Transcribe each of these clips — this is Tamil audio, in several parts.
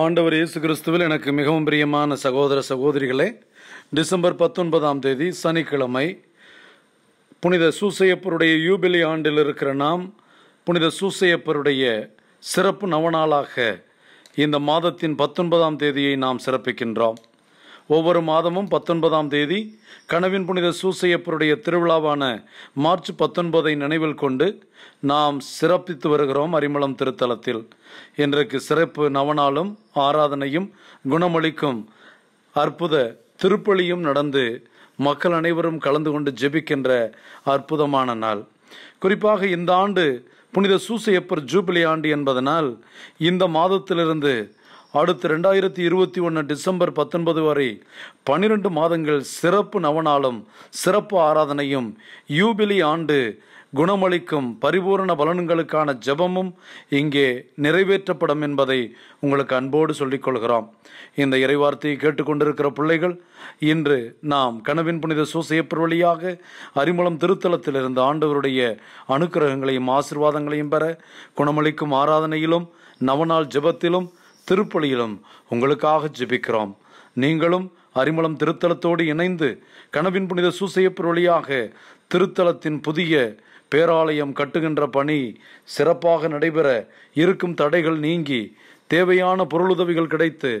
ஆண்டவர் இயேசு கிறிஸ்துவில் எனக்கு மிகவும் பிரியமான சகோதர சகோதரிகளே டிசம்பர் பத்தொன்பதாம் தேதி சனிக்கிழமை புனித சூசையப்பருடைய யூபிலி ஆண்டில் இருக்கிற நாம் புனித சூசையப்பருடைய சிறப்பு நவநாளாக இந்த மாதத்தின் பத்தொன்பதாம் தேதியை நாம் சிறப்பிக்கின்றோம் ஒவ்வொரு மாதமும் பத்தொன்பதாம் தேதி கனவின் புனித சூசையப்பருடைய திருவிழாவான மார்ச் பத்தொன்பதை நினைவில் கொண்டு நாம் சிறப்பித்து வருகிறோம் அரிமளம் திருத்தலத்தில் இன்றைக்கு சிறப்பு நவநாளும் ஆராதனையும் குணமளிக்கும் அற்புத திருப்பலியும் நடந்து மக்கள் அனைவரும் கலந்து கொண்டு ஜெபிக்கின்ற அற்புதமான நாள் குறிப்பாக இந்த ஆண்டு புனித சூசையப்பர் ஜூபிலி ஆண்டு என்பதனால் இந்த மாதத்திலிருந்து அடுத்த ரெண்டாயிரத்தி இருபத்தி ஒன்று டிசம்பர் பத்தொன்பது வரை பன்னிரெண்டு மாதங்கள் சிறப்பு நவநாளும் சிறப்பு ஆராதனையும் யூபிலி ஆண்டு குணமளிக்கும் பரிபூரண பலன்களுக்கான ஜபமும் இங்கே நிறைவேற்றப்படும் என்பதை உங்களுக்கு அன்போடு சொல்லிக்கொள்கிறோம் இந்த இறைவார்த்தையை கேட்டுக்கொண்டிருக்கிற பிள்ளைகள் இன்று நாம் கனவின் புனித சூசையப்பர் வழியாக அறிமுளம் திருத்தலத்திலிருந்து ஆண்டவருடைய அனுக்கிரகங்களையும் ஆசிர்வாதங்களையும் பெற குணமளிக்கும் ஆராதனையிலும் நவநாள் ஜபத்திலும் திருப்பலியிலும் உங்களுக்காக ஜெபிக்கிறோம் நீங்களும் அறிமளம் திருத்தலத்தோடு இணைந்து கனவின் புனித சூசையப்பு வழியாக திருத்தலத்தின் புதிய பேராலயம் கட்டுகின்ற பணி சிறப்பாக நடைபெற இருக்கும் தடைகள் நீங்கி தேவையான பொருளுதவிகள் கிடைத்து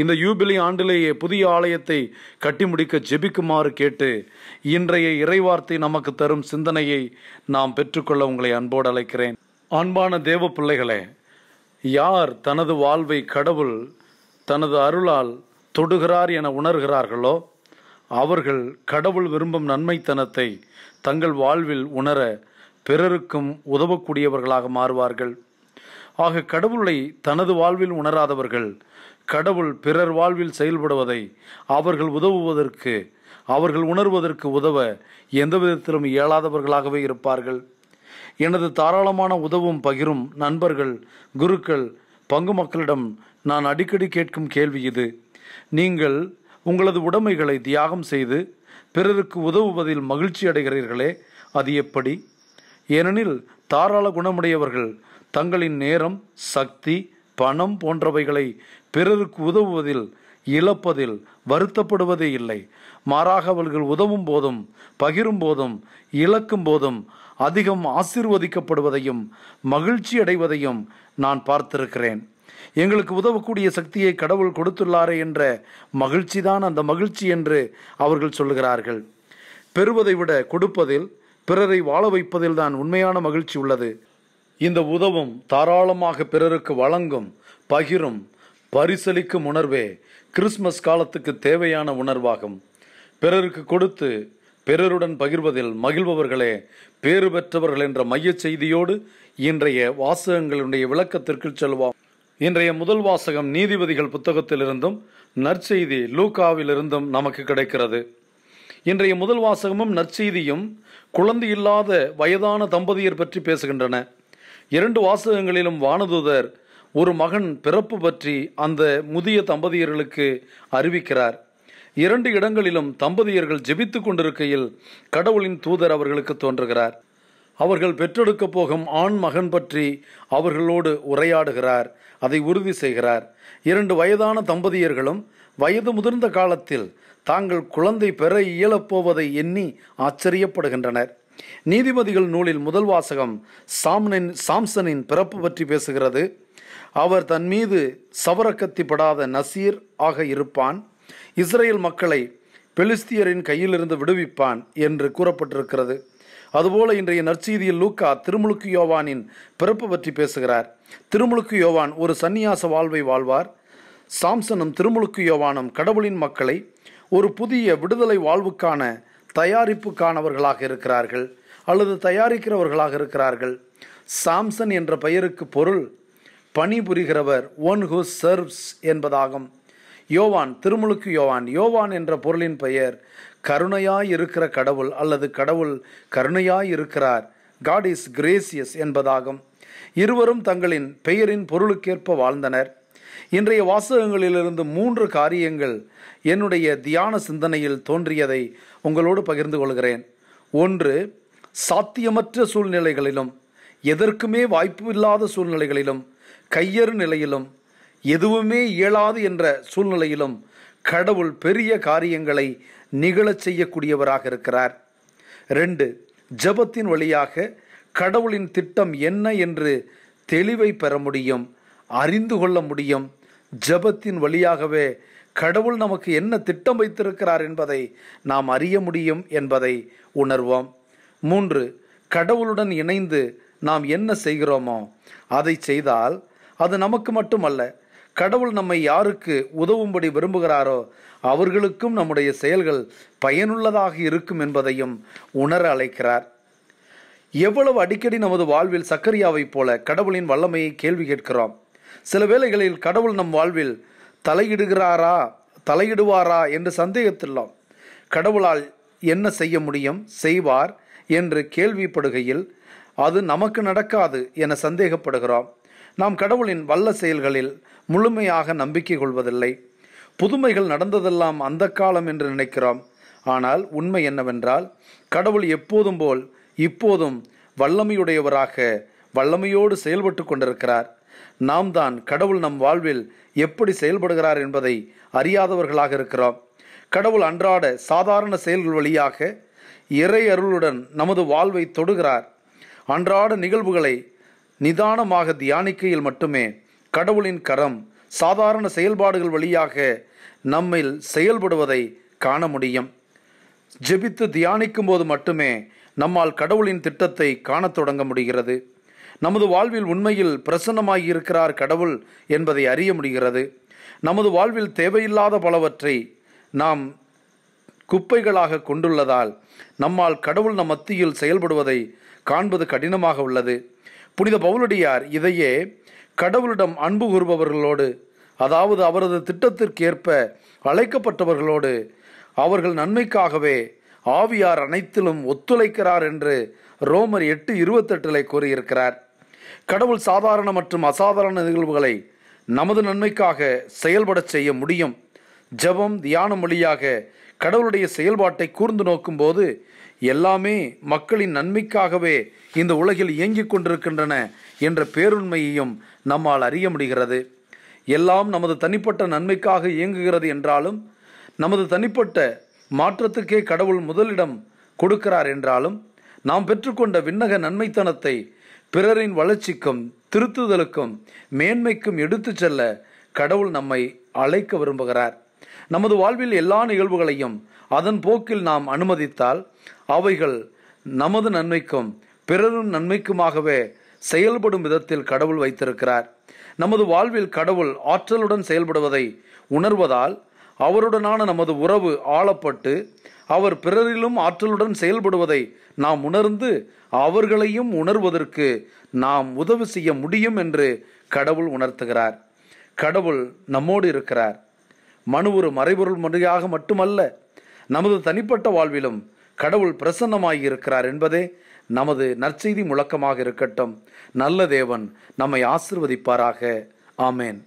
இந்த யூபிலி ஆண்டிலேயே புதிய ஆலயத்தை கட்டி முடிக்க ஜெபிக்குமாறு கேட்டு இன்றைய இறைவார்த்தை நமக்கு தரும் சிந்தனையை நாம் பெற்றுக்கொள்ள உங்களை அன்போடு அழைக்கிறேன் அன்பான தேவ பிள்ளைகளே யார் தனது வாழ்வை கடவுள் தனது அருளால் தொடுகிறார் என உணர்கிறார்களோ அவர்கள் கடவுள் விரும்பும் நன்மைத்தனத்தை தங்கள் வாழ்வில் உணர பிறருக்கும் உதவக்கூடியவர்களாக மாறுவார்கள் ஆக கடவுளை தனது வாழ்வில் உணராதவர்கள் கடவுள் பிறர் வாழ்வில் செயல்படுவதை அவர்கள் உதவுவதற்கு அவர்கள் உணர்வதற்கு உதவ எந்த விதத்திலும் இயலாதவர்களாகவே இருப்பார்கள் எனது தாராளமான உதவும் பகிரும் நண்பர்கள் குருக்கள் பங்கு மக்களிடம் நான் அடிக்கடி கேட்கும் கேள்வி இது நீங்கள் உங்களது உடைமைகளை தியாகம் செய்து பிறருக்கு உதவுவதில் மகிழ்ச்சி அடைகிறீர்களே அது எப்படி ஏனெனில் தாராள குணமுடையவர்கள் தங்களின் நேரம் சக்தி பணம் போன்றவைகளை பிறருக்கு உதவுவதில் இழப்பதில் வருத்தப்படுவதே இல்லை மாறாக அவர்கள் உதவும் போதும் பகிரும் போதும் இழக்கும் போதும் அதிகம் ஆசிர்வதிக்கப்படுவதையும் மகிழ்ச்சி அடைவதையும் நான் பார்த்திருக்கிறேன் எங்களுக்கு உதவக்கூடிய சக்தியை கடவுள் கொடுத்துள்ளாரே என்ற மகிழ்ச்சி தான் அந்த மகிழ்ச்சி என்று அவர்கள் சொல்லுகிறார்கள் பெறுவதை விட கொடுப்பதில் பிறரை வாழ வைப்பதில் தான் உண்மையான மகிழ்ச்சி உள்ளது இந்த உதவும் தாராளமாக பிறருக்கு வழங்கும் பகிரும் பரிசளிக்கும் உணர்வே கிறிஸ்மஸ் காலத்துக்கு தேவையான உணர்வாகும் பிறருக்கு கொடுத்து பிறருடன் பகிர்வதில் மகிழ்பவர்களே பேறு பெற்றவர்கள் என்ற மைய செய்தியோடு இன்றைய வாசகங்களுடைய விளக்கத்திற்கு செல்வோம் இன்றைய முதல் வாசகம் நீதிபதிகள் புத்தகத்திலிருந்தும் நற்செய்தி லூகாவிலிருந்தும் நமக்கு கிடைக்கிறது இன்றைய முதல் வாசகமும் நற்செய்தியும் குழந்தை இல்லாத வயதான தம்பதியர் பற்றி பேசுகின்றன இரண்டு வாசகங்களிலும் வானதுதர் ஒரு மகன் பிறப்பு பற்றி அந்த முதிய தம்பதியர்களுக்கு அறிவிக்கிறார் இரண்டு இடங்களிலும் தம்பதியர்கள் ஜெபித்துக் கொண்டிருக்கையில் கடவுளின் தூதர் அவர்களுக்கு தோன்றுகிறார் அவர்கள் பெற்றெடுக்கப் போகும் ஆண் மகன் பற்றி அவர்களோடு உரையாடுகிறார் அதை உறுதி செய்கிறார் இரண்டு வயதான தம்பதியர்களும் வயது முதிர்ந்த காலத்தில் தாங்கள் குழந்தை பெற இயலப்போவதை எண்ணி ஆச்சரியப்படுகின்றனர் நீதிபதிகள் நூலில் முதல் வாசகம் சாம்னின் சாம்சனின் பிறப்பு பற்றி பேசுகிறது அவர் தன் மீது சவரக்கத்திப்படாத நசீர் ஆக இருப்பான் இஸ்ரேல் மக்களை பெலிஸ்தியரின் கையிலிருந்து விடுவிப்பான் என்று கூறப்பட்டிருக்கிறது அதுபோல இன்றைய நற்செய்தியில் லூக்கா திருமுழுக்கு யோவானின் பிறப்பு பற்றி பேசுகிறார் திருமுழுக்கு யோவான் ஒரு சன்னியாச வாழ்வை வாழ்வார் சாம்சனும் திருமுழுக்கு யோவானும் கடவுளின் மக்களை ஒரு புதிய விடுதலை வாழ்வுக்கான தயாரிப்புக்கானவர்களாக இருக்கிறார்கள் அல்லது தயாரிக்கிறவர்களாக இருக்கிறார்கள் சாம்சன் என்ற பெயருக்கு பொருள் பணிபுரிகிறவர் ஒன் ஹூ சர்வ்ஸ் என்பதாகும் யோவான் திருமுழுக்கு யோவான் யோவான் என்ற பொருளின் பெயர் கருணையாய் இருக்கிற கடவுள் அல்லது கடவுள் கருணையாய் இருக்கிறார் காட் இஸ் கிரேசியஸ் என்பதாகும் இருவரும் தங்களின் பெயரின் பொருளுக்கேற்ப வாழ்ந்தனர் இன்றைய வாசகங்களிலிருந்து மூன்று காரியங்கள் என்னுடைய தியான சிந்தனையில் தோன்றியதை உங்களோடு பகிர்ந்து கொள்கிறேன் ஒன்று சாத்தியமற்ற சூழ்நிலைகளிலும் எதற்குமே வாய்ப்பு இல்லாத சூழ்நிலைகளிலும் கையறு நிலையிலும் எதுவுமே இயலாது என்ற சூழ்நிலையிலும் கடவுள் பெரிய காரியங்களை நிகழச் செய்யக்கூடியவராக இருக்கிறார் ரெண்டு ஜபத்தின் வழியாக கடவுளின் திட்டம் என்ன என்று தெளிவை பெற முடியும் அறிந்து கொள்ள முடியும் ஜபத்தின் வழியாகவே கடவுள் நமக்கு என்ன திட்டம் வைத்திருக்கிறார் என்பதை நாம் அறிய முடியும் என்பதை உணர்வோம் மூன்று கடவுளுடன் இணைந்து நாம் என்ன செய்கிறோமோ அதை செய்தால் அது நமக்கு மட்டுமல்ல கடவுள் நம்மை யாருக்கு உதவும்படி விரும்புகிறாரோ அவர்களுக்கும் நம்முடைய செயல்கள் பயனுள்ளதாக இருக்கும் என்பதையும் உணர அழைக்கிறார் எவ்வளவு அடிக்கடி நமது வாழ்வில் சக்கரியாவைப் போல கடவுளின் வல்லமையை கேள்வி கேட்கிறோம் சில வேளைகளில் கடவுள் நம் வாழ்வில் தலையிடுகிறாரா தலையிடுவாரா என்று சந்தேகத்துள்ளோம் கடவுளால் என்ன செய்ய முடியும் செய்வார் என்று கேள்விப்படுகையில் அது நமக்கு நடக்காது என சந்தேகப்படுகிறோம் நாம் கடவுளின் வல்ல செயல்களில் முழுமையாக நம்பிக்கை கொள்வதில்லை புதுமைகள் நடந்ததெல்லாம் அந்த காலம் என்று நினைக்கிறோம் ஆனால் உண்மை என்னவென்றால் கடவுள் எப்போதும் போல் இப்போதும் வல்லமையுடையவராக வல்லமையோடு செயல்பட்டு கொண்டிருக்கிறார் நாம் தான் கடவுள் நம் வாழ்வில் எப்படி செயல்படுகிறார் என்பதை அறியாதவர்களாக இருக்கிறோம் கடவுள் அன்றாட சாதாரண செயல்கள் வழியாக இறை அருளுடன் நமது வாழ்வை தொடுகிறார் அன்றாட நிகழ்வுகளை நிதானமாக தியானிக்கையில் மட்டுமே கடவுளின் கரம் சாதாரண செயல்பாடுகள் வழியாக நம்மில் செயல்படுவதை காண முடியும் ஜெபித்து தியானிக்கும் போது மட்டுமே நம்மால் கடவுளின் திட்டத்தை காணத் தொடங்க முடிகிறது நமது வாழ்வில் உண்மையில் பிரசன்னமாகியிருக்கிறார் கடவுள் என்பதை அறிய முடிகிறது நமது வாழ்வில் தேவையில்லாத பலவற்றை நாம் குப்பைகளாக கொண்டுள்ளதால் நம்மால் கடவுள் நம் மத்தியில் செயல்படுவதை காண்பது கடினமாக உள்ளது புனித பவுலடியார் இதையே கடவுளிடம் அன்பு கூறுபவர்களோடு அதாவது அவரது திட்டத்திற்கேற்ப அழைக்கப்பட்டவர்களோடு அவர்கள் நன்மைக்காகவே ஆவியார் அனைத்திலும் ஒத்துழைக்கிறார் என்று ரோமர் எட்டு இருபத்தெட்டில் கூறியிருக்கிறார் கடவுள் சாதாரண மற்றும் அசாதாரண நிகழ்வுகளை நமது நன்மைக்காக செயல்படச் செய்ய முடியும் ஜபம் தியானம் வழியாக கடவுளுடைய செயல்பாட்டை கூர்ந்து நோக்கும்போது எல்லாமே மக்களின் நன்மைக்காகவே இந்த உலகில் இயங்கிக் கொண்டிருக்கின்றன என்ற பேருண்மையையும் நம்மால் அறிய முடிகிறது எல்லாம் நமது தனிப்பட்ட நன்மைக்காக இயங்குகிறது என்றாலும் நமது தனிப்பட்ட மாற்றத்துக்கே கடவுள் முதலிடம் கொடுக்கிறார் என்றாலும் நாம் பெற்றுக்கொண்ட விண்ணக நன்மைத்தனத்தை பிறரின் வளர்ச்சிக்கும் திருத்துதலுக்கும் மேன்மைக்கும் எடுத்துச் செல்ல கடவுள் நம்மை அழைக்க விரும்புகிறார் நமது வாழ்வில் எல்லா நிகழ்வுகளையும் அதன் போக்கில் நாம் அனுமதித்தால் அவைகள் நமது நன்மைக்கும் பிறரும் நன்மைக்குமாகவே செயல்படும் விதத்தில் கடவுள் வைத்திருக்கிறார் நமது வாழ்வில் கடவுள் ஆற்றலுடன் செயல்படுவதை உணர்வதால் அவருடனான நமது உறவு ஆளப்பட்டு அவர் பிறரிலும் ஆற்றலுடன் செயல்படுவதை நாம் உணர்ந்து அவர்களையும் உணர்வதற்கு நாம் உதவி செய்ய முடியும் என்று கடவுள் உணர்த்துகிறார் கடவுள் நம்மோடு இருக்கிறார் மனு ஒரு மறைபொருள் முறையாக மட்டுமல்ல நமது தனிப்பட்ட வாழ்விலும் கடவுள் பிரசன்னமாகியிருக்கிறார் என்பதே நமது நற்செய்தி முழக்கமாக இருக்கட்டும் நல்ல தேவன் நம்மை ஆசிர்வதிப்பாராக ஆமேன்